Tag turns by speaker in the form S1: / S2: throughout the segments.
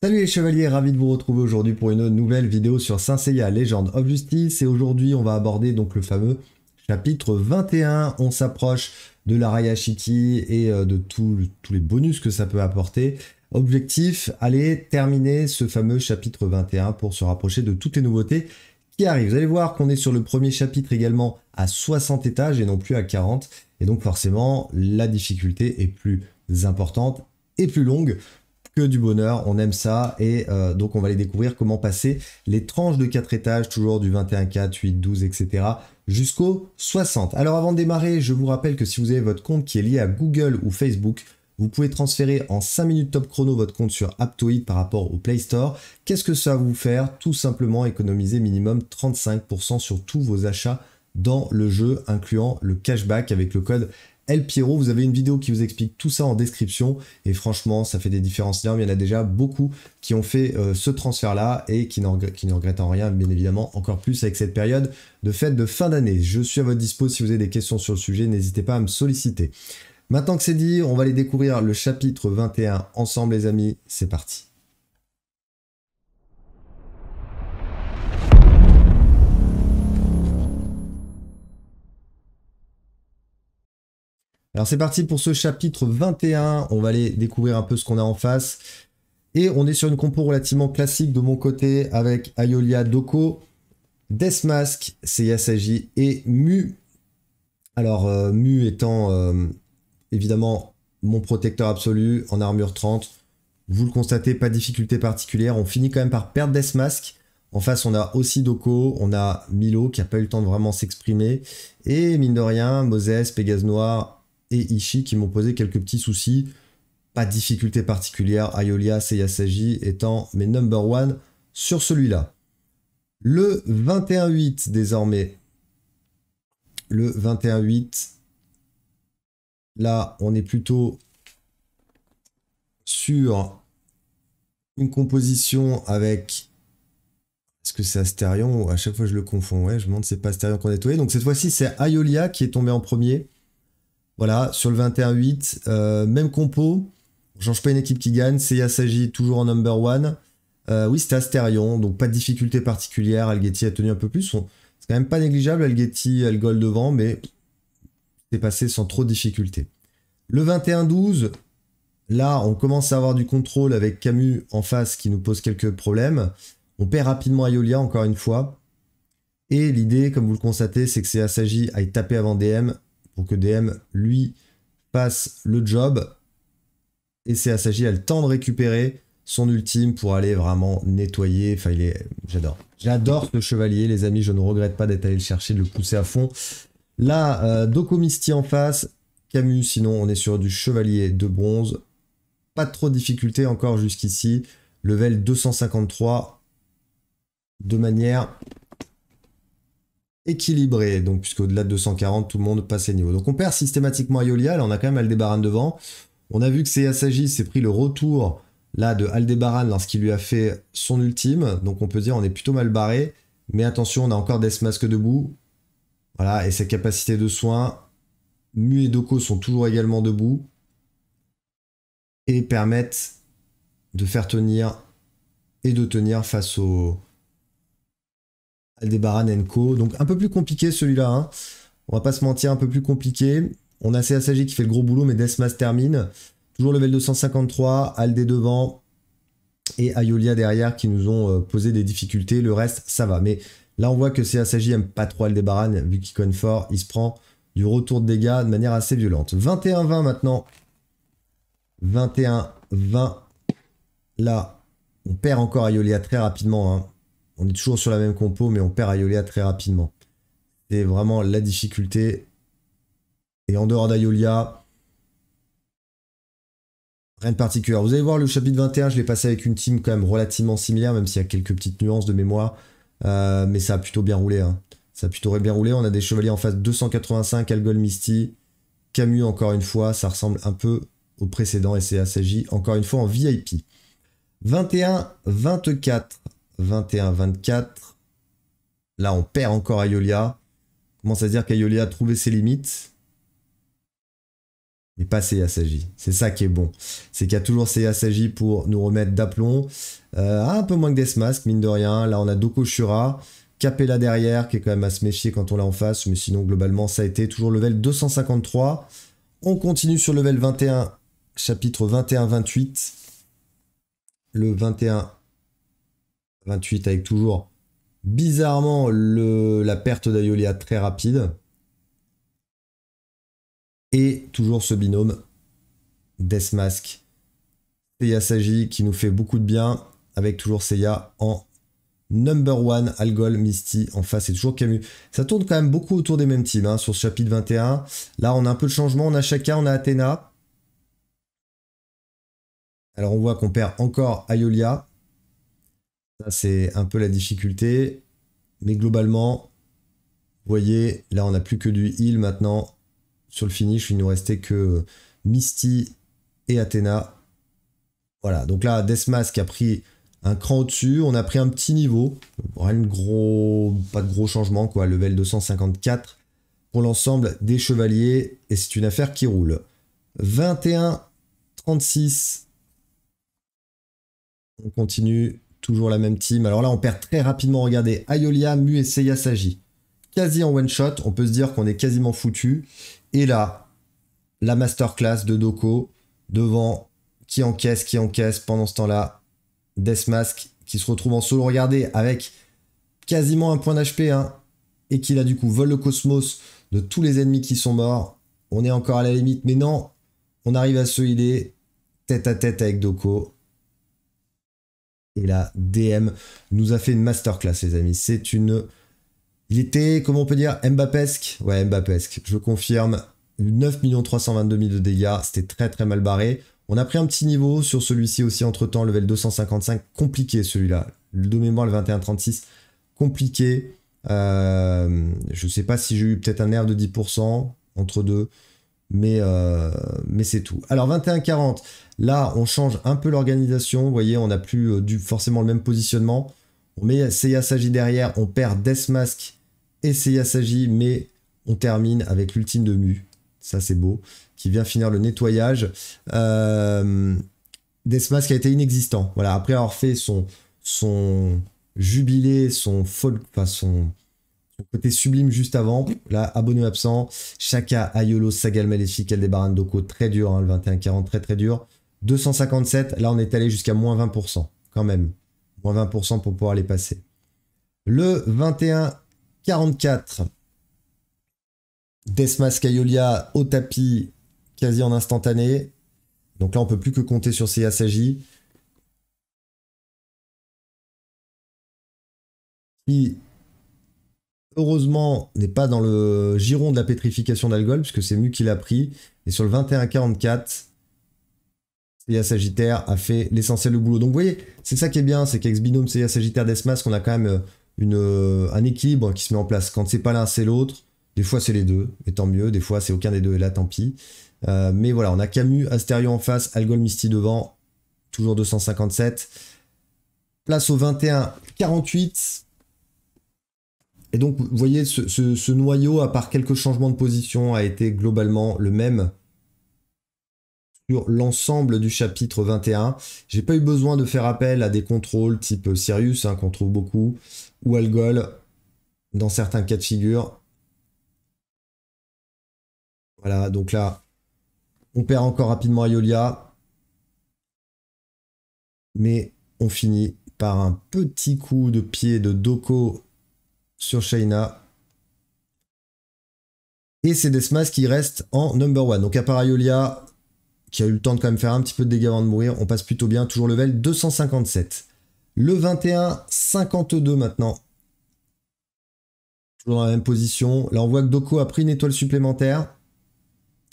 S1: Salut les chevaliers, ravi de vous retrouver aujourd'hui pour une nouvelle vidéo sur Saint Seiya, Legend of Justice. Et aujourd'hui, on va aborder donc le fameux chapitre 21. On s'approche de la Rayashiki et euh, de tous les bonus que ça peut apporter. Objectif, aller terminer ce fameux chapitre 21 pour se rapprocher de toutes les nouveautés qui arrivent. Vous allez voir qu'on est sur le premier chapitre également à 60 étages et non plus à 40. Et donc forcément, la difficulté est plus importante et plus longue du bonheur, on aime ça et euh, donc on va aller découvrir comment passer les tranches de quatre étages, toujours du 21, 4, 8, 12, etc. jusqu'au 60. Alors avant de démarrer, je vous rappelle que si vous avez votre compte qui est lié à Google ou Facebook, vous pouvez transférer en 5 minutes top chrono votre compte sur Aptoid par rapport au Play Store. Qu'est-ce que ça va vous faire Tout simplement économiser minimum 35% sur tous vos achats dans le jeu, incluant le cashback avec le code El Pierrot. Vous avez une vidéo qui vous explique tout ça en description. Et franchement, ça fait des différences énormes. Il y en a déjà beaucoup qui ont fait euh, ce transfert-là et qui, qui ne regrettent en rien, bien évidemment, encore plus avec cette période de fête de fin d'année. Je suis à votre dispo si vous avez des questions sur le sujet. N'hésitez pas à me solliciter. Maintenant que c'est dit, on va aller découvrir le chapitre 21 ensemble les amis. C'est parti. Alors c'est parti pour ce chapitre 21, on va aller découvrir un peu ce qu'on a en face. Et on est sur une compo relativement classique de mon côté avec Ayolia Doko, Deathmask, Seiyasaji et Mu. Alors euh, Mu étant euh, évidemment mon protecteur absolu en armure 30. Vous le constatez, pas de difficulté particulière. On finit quand même par perdre Deathmask. En face, on a aussi Doko, on a Milo qui n'a pas eu le temps de vraiment s'exprimer. Et mine de rien, Moses, Pégase Noir, et Ishii qui m'ont posé quelques petits soucis. Pas de difficulté particulière, Ayolia Seyasagi étant mes number one sur celui-là. Le 21-8 désormais. Le 21-8. Là, on est plutôt sur une composition avec. Est-ce que c'est Asterion À chaque fois, je le confonds. Ouais, je me demande c'est pas Asterion qu'on nettoyé Donc cette fois-ci, c'est Ayolia qui est tombé en premier. Voilà, sur le 21-8, euh, même compo. On change pas une équipe qui gagne. c'est s'agit toujours en number one. Euh, oui, c'était Asterion, donc pas de difficulté particulière. Algetti a tenu un peu plus. C'est quand même pas négligeable. Algetti a le goal devant, mais c'est passé sans trop de difficulté. Le 21-12, là, on commence à avoir du contrôle avec Camus en face qui nous pose quelques problèmes. On perd rapidement Aiolia encore une fois. Et l'idée, comme vous le constatez, c'est que Seiya à y taper avant DM que DM, lui, passe le job. Et c'est à a le temps de récupérer son ultime pour aller vraiment nettoyer. Enfin, il est... J'adore. J'adore ce chevalier, les amis. Je ne regrette pas d'être allé le chercher, de le pousser à fond. Là, euh, en face. Camus, sinon, on est sur du chevalier de bronze. Pas trop de difficultés encore jusqu'ici. Level 253. De manière équilibré. Donc, puisqu'au-delà de 240, tout le monde passe les niveaux. Donc, on perd systématiquement yolia Là, on a quand même Aldebaran devant. On a vu que Asagi s'est pris le retour là de Aldebaran lorsqu'il lui a fait son ultime. Donc, on peut dire on est plutôt mal barré. Mais attention, on a encore des Mask debout. Voilà, et sa capacité de soins Mu et Doko sont toujours également debout. Et permettent de faire tenir et de tenir face au, Aldebaran Co. Donc un peu plus compliqué celui-là. Hein. On va pas se mentir, un peu plus compliqué. On a CSAG qui fait le gros boulot, mais Desmas termine. Toujours level 253, Alde devant et Ayolia derrière qui nous ont euh, posé des difficultés. Le reste, ça va. Mais là, on voit que CSAJ aime pas trop Aldebaran, vu qu'il conne fort. Il se prend du retour de dégâts de manière assez violente. 21-20 maintenant. 21-20. Là, on perd encore Ayolia très rapidement. Hein on est toujours sur la même compo, mais on perd Ayolia très rapidement. C'est vraiment la difficulté. Et en dehors d'Ayolia, rien de particulier. Vous allez voir le chapitre 21, je l'ai passé avec une team quand même relativement similaire, même s'il y a quelques petites nuances de mémoire. Euh, mais ça a plutôt bien roulé. Hein. Ça a plutôt bien roulé. On a des chevaliers en face 285, Algol Misty, Camus encore une fois. Ça ressemble un peu au précédent et c'est s'agit encore une fois en VIP. 21-24. 21-24. Là, on perd encore Ayolia. Comment ça se dire qu'Ayolia a trouvé ses limites. Mais pas Seiya-Sagi. C'est ça qui est bon. C'est qu'il y a toujours Seiya-Sagi pour nous remettre d'aplomb. Euh, un peu moins que Desmask, mine de rien. Là, on a Doko Shura. Capella derrière, qui est quand même à se méfier quand on l'a en face. Mais sinon, globalement, ça a été toujours level 253. On continue sur level 21, chapitre 21-28. Le 21 28 avec toujours bizarrement le, la perte d'Aiolia très rapide. Et toujours ce binôme Deathmask. et Seiya Sagi qui nous fait beaucoup de bien avec toujours Seiya en number one, Algol, Misty en face et toujours Camus. Ça tourne quand même beaucoup autour des mêmes teams hein, sur ce chapitre 21. Là, on a un peu de changement. On a Shaka, on a Athéna. Alors, on voit qu'on perd encore Aiolia c'est un peu la difficulté. Mais globalement, vous voyez, là, on n'a plus que du heal maintenant. Sur le finish, il nous restait que Misty et Athéna. Voilà, donc là, Deathmask a pris un cran au-dessus. On a pris un petit niveau. Rien gros, pas de gros changement, quoi. Level 254 pour l'ensemble des chevaliers. Et c'est une affaire qui roule. 21, 36. On continue toujours la même team. Alors là, on perd très rapidement. Regardez, Ayolia, Mu et Seiya s'agit. Quasi en one shot, on peut se dire qu'on est quasiment foutu. Et là, la masterclass de Doko devant qui encaisse, qui encaisse pendant ce temps-là. Deathmask qui se retrouve en solo. Regardez, avec quasiment un point d'HP hein, et qui là du coup vole le cosmos de tous les ennemis qui sont morts. On est encore à la limite, mais non, on arrive à se healer tête à tête avec Doko et la DM nous a fait une masterclass, les amis. C'est une. Il était, comment on peut dire, Mbappesque Ouais, Mbappesque, je confirme. 9 322 000 de dégâts, c'était très très mal barré. On a pris un petit niveau sur celui-ci aussi entre temps, level 255, compliqué celui-là. Le De mémoire, le 21-36, compliqué. Euh, je ne sais pas si j'ai eu peut-être un air de 10%, entre deux mais, euh, mais c'est tout. Alors 21-40, là on change un peu l'organisation, vous voyez, on n'a plus euh, du, forcément le même positionnement. On met Seiya-Sagi derrière, on perd Death et Seiya-Sagi, mais on termine avec l'ultime de Mu. Ça c'est beau, qui vient finir le nettoyage. Euh, Death a été inexistant. Voilà, après avoir fait son, son jubilé, son, folk... enfin, son Côté sublime juste avant, là, abonné absent, Chaka, Ayolo, Sagal, Maléfique, Aldebaran, Doko, très dur, hein, le 21-40, très très dur. 257, là on est allé jusqu'à moins 20%, quand même. Moins 20% pour pouvoir les passer. Le 21-44, Desmas, Cayolia, au tapis, quasi en instantané. Donc là on peut plus que compter sur ces assagis Qui heureusement, n'est pas dans le giron de la pétrification d'Algol puisque c'est Mu qui l'a pris. Et sur le 21-44, Seya Sagittaire a fait l'essentiel du boulot. Donc vous voyez, c'est ça qui est bien, c'est qu'avec binôme Seya Sagittaire Desmas, qu'on a quand même euh, une, euh, un équilibre qui se met en place. Quand c'est pas l'un, c'est l'autre. Des fois, c'est les deux, et tant mieux. Des fois, c'est aucun des deux, et là, tant pis. Euh, mais voilà, on a Camus, Astérion en face, Algol Misty devant, toujours 257. Place au 21-48. Et donc, vous voyez, ce, noyau, à part quelques changements de position, a été globalement le même sur l'ensemble du chapitre 21. J'ai pas eu besoin de faire appel à des contrôles type Sirius, hein, qu'on trouve beaucoup, ou Algol, dans certains cas de figure. Voilà, donc là, on perd encore rapidement Ayolia. Mais on finit par un petit coup de pied de Doko sur Shaina. Et c'est Desmas qui reste en number one. Donc à part qui a eu le temps de quand même faire un petit peu de dégâts avant de mourir, on passe plutôt bien. Toujours level 257. Le 21, 52 maintenant. Toujours dans la même position. Là, on voit que Doko a pris une étoile supplémentaire.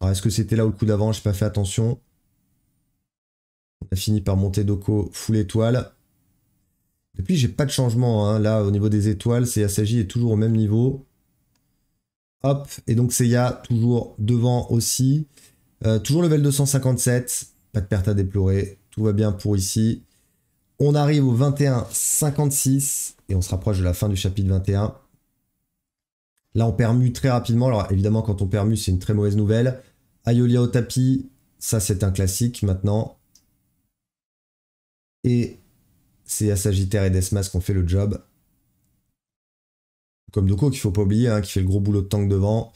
S1: Alors, est-ce que c'était là au le coup d'avant n'ai pas fait attention. On a fini par monter Doko full étoile. Depuis, j'ai pas de changement. Hein. Là, au niveau des étoiles, c'est Asagi est toujours au même niveau. Hop, et donc Seiya toujours devant aussi. Euh, toujours level 257, pas de perte à déplorer, tout va bien pour ici. On arrive au 21-56 et on se rapproche de la fin du chapitre 21. Là, on permute très rapidement. Alors, évidemment, quand on permute, c'est une très mauvaise nouvelle. Ayolia au tapis, ça c'est un classique maintenant. Et c'est à Sagittaire et Desmas qu'on fait le job. Comme Doko, qu'il faut pas oublier, hein, qui fait le gros boulot de tank devant.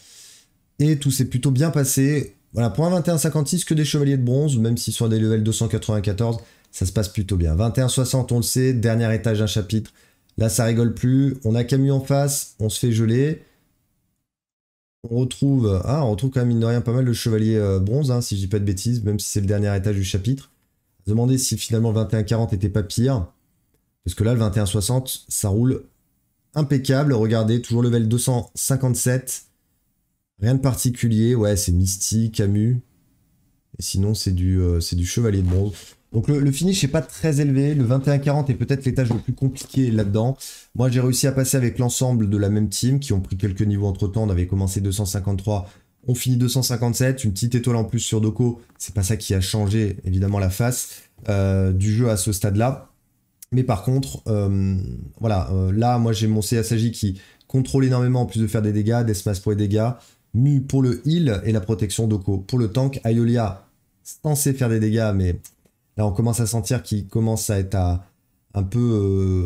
S1: Et tout s'est plutôt bien passé. Voilà, pour un 21-56, que des chevaliers de bronze, même s'ils sont à des levels 294, ça se passe plutôt bien. 21-60, on le sait, dernier étage d'un chapitre. Là, ça rigole plus. On a Camus en face, on se fait geler. On retrouve, ah, on retrouve quand même, mine de rien, pas mal de chevaliers euh, bronze, hein, si je dis pas de bêtises, même si c'est le dernier étage du chapitre. Demandez si finalement 21-40 n'était pas pire. Parce que là, le 2160, ça roule impeccable. Regardez, toujours level 257. Rien de particulier. Ouais, c'est mystique, Camus. Et sinon, c'est du, euh, du chevalier de bronze. Donc le, finish n'est pas très élevé. Le 21-40 est peut-être l'étage le plus compliqué là-dedans. Moi, j'ai réussi à passer avec l'ensemble de la même team qui ont pris quelques niveaux entre-temps. On avait commencé 253. On finit 257, une petite étoile en plus sur Doko. C'est pas ça qui a changé évidemment la face euh, du jeu à ce stade-là. Mais par contre, euh, voilà, euh, là, moi j'ai mon CSAJ qui contrôle énormément en plus de faire des dégâts, des smash pour les dégâts, Mu pour le heal et la protection d'Oko. Pour le tank, Aiolia, censé faire des dégâts, mais là on commence à sentir qu'il commence à être à, un peu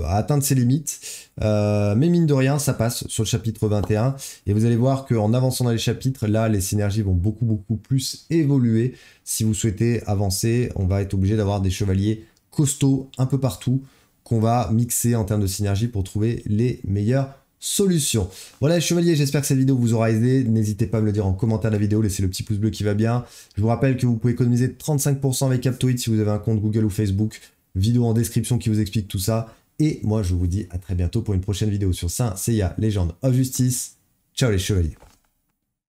S1: euh, à atteindre ses limites. mais mine de rien, ça passe sur le chapitre 21. Et vous allez voir qu'en avançant dans les chapitres, là, les synergies vont beaucoup, beaucoup plus évoluer. Si vous souhaitez avancer, on va être obligé d'avoir des chevaliers costauds un peu partout qu'on va mixer en termes de synergie pour trouver les meilleures solutions. Voilà les chevaliers, j'espère que cette vidéo vous aura aidé. N'hésitez pas à me le dire en commentaire de la vidéo, laissez le petit pouce bleu qui va bien. Je vous rappelle que vous pouvez économiser 35% avec CaptoId si vous avez un compte Google ou Facebook. Vidéo en description qui vous explique tout ça. Et moi, je vous dis à très bientôt pour une prochaine vidéo sur Saint Seiya, légende of justice. Ciao les chevaliers.